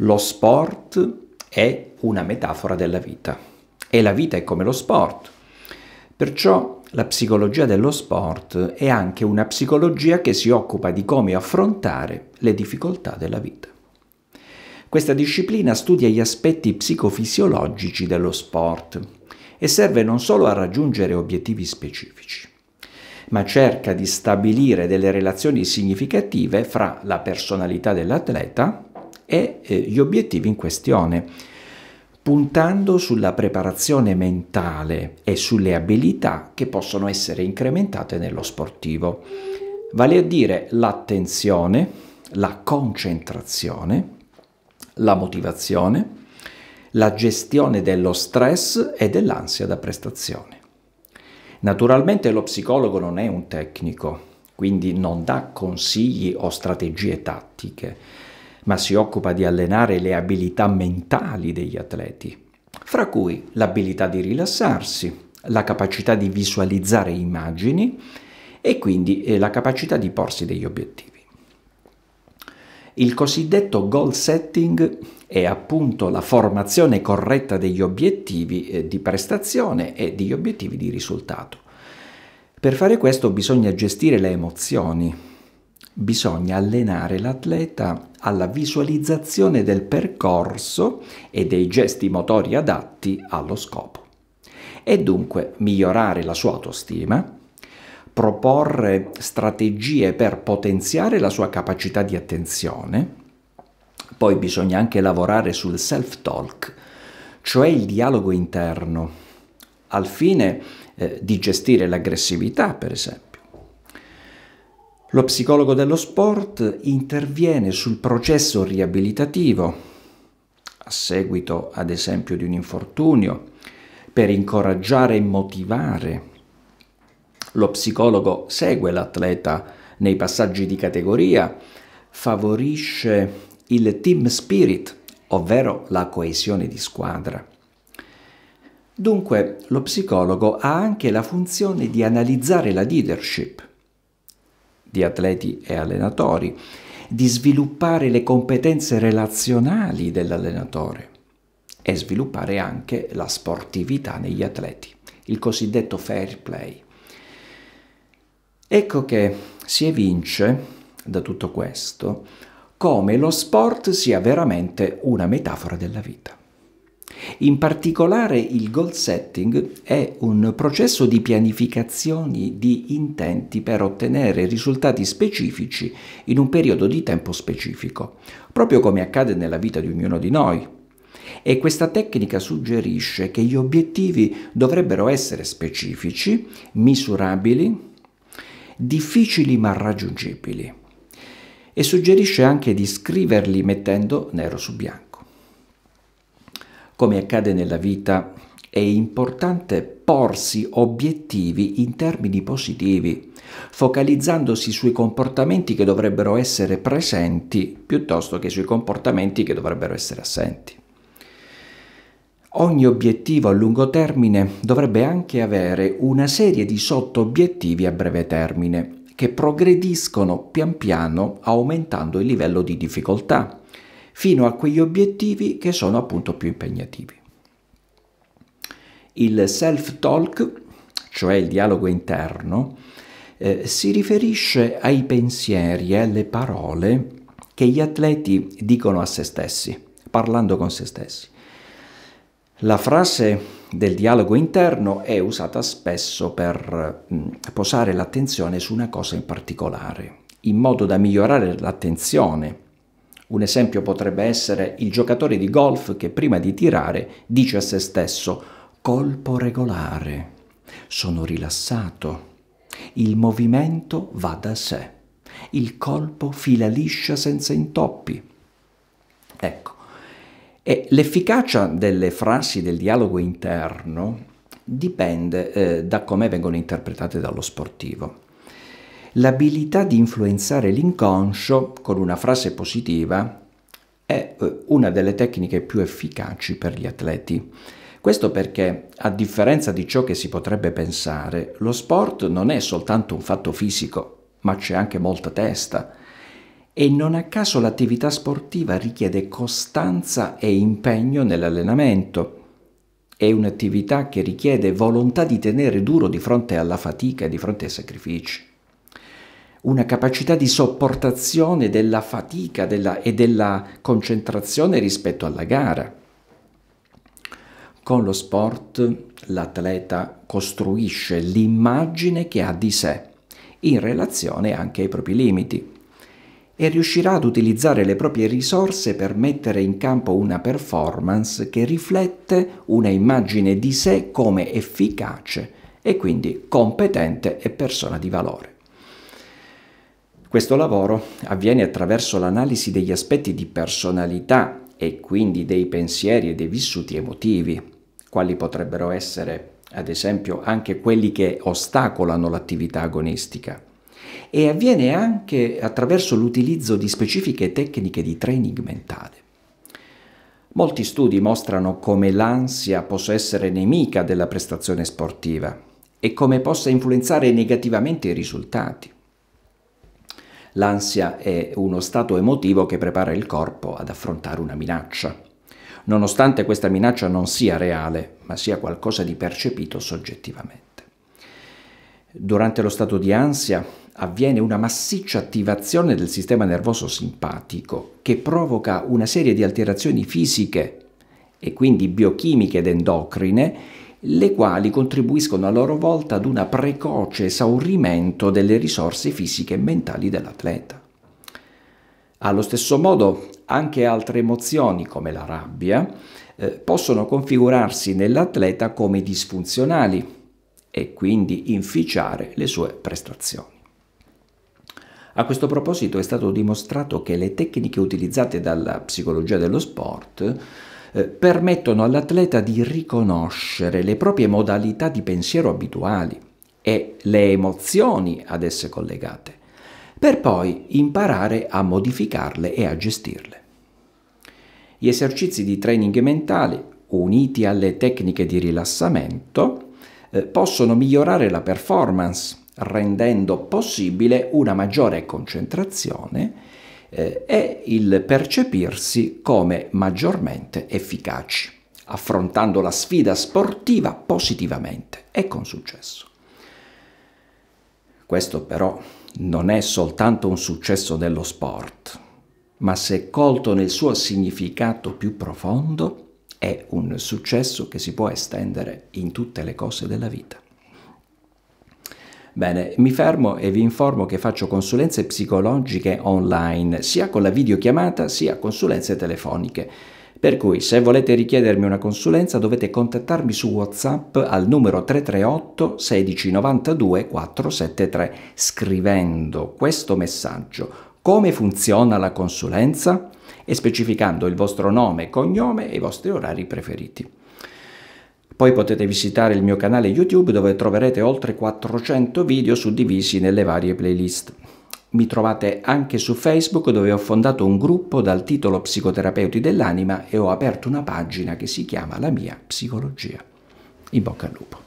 Lo sport è una metafora della vita e la vita è come lo sport. Perciò la psicologia dello sport è anche una psicologia che si occupa di come affrontare le difficoltà della vita. Questa disciplina studia gli aspetti psicofisiologici dello sport e serve non solo a raggiungere obiettivi specifici, ma cerca di stabilire delle relazioni significative fra la personalità dell'atleta, e eh, gli obiettivi in questione, puntando sulla preparazione mentale e sulle abilità che possono essere incrementate nello sportivo, vale a dire l'attenzione, la concentrazione, la motivazione, la gestione dello stress e dell'ansia da prestazione. Naturalmente lo psicologo non è un tecnico, quindi non dà consigli o strategie tattiche, ma si occupa di allenare le abilità mentali degli atleti, fra cui l'abilità di rilassarsi, la capacità di visualizzare immagini e quindi eh, la capacità di porsi degli obiettivi. Il cosiddetto goal setting è appunto la formazione corretta degli obiettivi eh, di prestazione e degli obiettivi di risultato. Per fare questo bisogna gestire le emozioni, bisogna allenare l'atleta alla visualizzazione del percorso e dei gesti motori adatti allo scopo e dunque migliorare la sua autostima, proporre strategie per potenziare la sua capacità di attenzione, poi bisogna anche lavorare sul self-talk, cioè il dialogo interno, al fine eh, di gestire l'aggressività, per esempio lo psicologo dello sport interviene sul processo riabilitativo a seguito ad esempio di un infortunio per incoraggiare e motivare. Lo psicologo segue l'atleta nei passaggi di categoria, favorisce il team spirit, ovvero la coesione di squadra. Dunque, lo psicologo ha anche la funzione di analizzare la leadership, di atleti e allenatori, di sviluppare le competenze relazionali dell'allenatore e sviluppare anche la sportività negli atleti, il cosiddetto fair play. Ecco che si evince da tutto questo come lo sport sia veramente una metafora della vita. In particolare il goal setting è un processo di pianificazioni di intenti per ottenere risultati specifici in un periodo di tempo specifico, proprio come accade nella vita di ognuno di noi. E questa tecnica suggerisce che gli obiettivi dovrebbero essere specifici, misurabili, difficili ma raggiungibili. E suggerisce anche di scriverli mettendo nero su bianco. Come accade nella vita, è importante porsi obiettivi in termini positivi, focalizzandosi sui comportamenti che dovrebbero essere presenti piuttosto che sui comportamenti che dovrebbero essere assenti. Ogni obiettivo a lungo termine dovrebbe anche avere una serie di sotto-obiettivi a breve termine che progrediscono pian piano aumentando il livello di difficoltà fino a quegli obiettivi che sono appunto più impegnativi. Il self-talk, cioè il dialogo interno, eh, si riferisce ai pensieri e alle parole che gli atleti dicono a se stessi, parlando con se stessi. La frase del dialogo interno è usata spesso per mh, mm, posare l'attenzione su una cosa in particolare, in modo da migliorare l'attenzione un esempio potrebbe essere il giocatore di golf che prima di tirare dice a se stesso colpo regolare, sono rilassato, il movimento va da sé, il colpo fila liscia senza intoppi. Ecco, e l'efficacia delle frasi del dialogo interno dipende eh, da come vengono interpretate dallo sportivo. L'abilità di influenzare l'inconscio con una frase positiva è eh, una delle tecniche più efficaci per gli atleti. Questo perché, a differenza di ciò che si potrebbe pensare, lo sport non è soltanto un fatto fisico, ma c'è anche molta testa. E non a caso l'attività sportiva richiede costanza e impegno nell'allenamento. È un'attività che richiede volontà di tenere duro di fronte alla fatica e di fronte ai sacrifici una capacità di sopportazione della fatica della, e della concentrazione rispetto alla gara. Con lo sport l'atleta costruisce l'immagine che ha di sé, in relazione anche ai propri limiti, e riuscirà ad utilizzare le proprie risorse per mettere in campo una performance che riflette una immagine di sé come efficace e quindi competente e persona di valore. Questo lavoro avviene attraverso l'analisi degli aspetti di personalità e quindi dei pensieri e dei vissuti emotivi, quali potrebbero essere ad esempio anche quelli che ostacolano l'attività agonistica. E avviene anche attraverso l'utilizzo di specifiche tecniche di training mentale. Molti studi mostrano come l'ansia possa essere nemica della prestazione sportiva e come possa influenzare negativamente i risultati. L'ansia è uno stato emotivo che prepara il corpo ad affrontare una minaccia, nonostante questa minaccia non sia reale, ma sia qualcosa di percepito soggettivamente. Durante lo stato di ansia avviene una massiccia attivazione del sistema nervoso simpatico che provoca una serie di alterazioni fisiche e quindi biochimiche ed endocrine le quali contribuiscono a loro volta ad un precoce esaurimento delle risorse fisiche e mentali dell'atleta. Allo stesso modo, anche altre emozioni come la rabbia eh, possono configurarsi nell'atleta come disfunzionali e quindi inficiare le sue prestazioni. A questo proposito è stato dimostrato che le tecniche utilizzate dalla psicologia dello sport eh, permettono all'atleta di riconoscere le proprie modalità di pensiero abituali e le emozioni ad esse collegate, per poi imparare a modificarle e a gestirle. Gli esercizi di training mentali, uniti alle tecniche di rilassamento, eh, possono migliorare la performance, rendendo possibile una maggiore concentrazione eh, e il percepirsi come maggiormente efficaci, affrontando la sfida sportiva positivamente e con successo. Questo però non è soltanto un successo dello sport, ma se colto nel suo significato più profondo, è un successo che si può estendere in tutte le cose della vita. Bene, mi fermo e vi informo che faccio consulenze psicologiche online, sia con la videochiamata sia consulenze telefoniche. Per cui se volete richiedermi una consulenza dovete contattarmi su WhatsApp al numero 338 1692 473 scrivendo questo messaggio come funziona la consulenza e specificando il vostro nome, cognome e i vostri orari preferiti. Poi potete visitare il mio canale YouTube dove troverete oltre 400 video suddivisi nelle varie playlist. Mi trovate anche su Facebook dove ho fondato un gruppo dal titolo Psicoterapeuti dell'anima e ho aperto una pagina che si chiama La mia psicologia. In bocca al lupo.